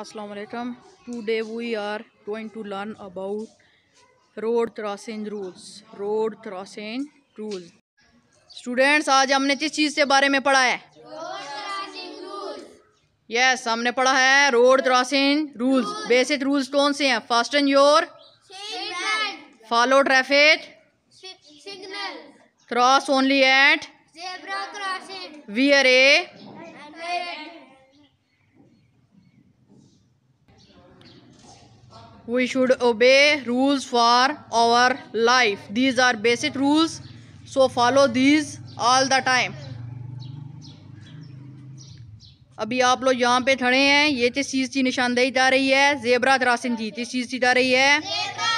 अस्सलाम वालेकुम today we are going to learn about road crossing rules road crossing rules students आज हमने किस चीज़ के बारे में पढ़ा है यस yes, हमने पढ़ा है road crossing rules basic rules कौन से हैं fasten your follow traffic signal cross only at we are a we should obey rules for our life these are basic rules so follow these all the time अभी आप लोग यहाँ पे खड़े हैं ये चीज़ की निशानदेही जा रही है जेबरा क्रॉसिंग की चीज़ की जा रही है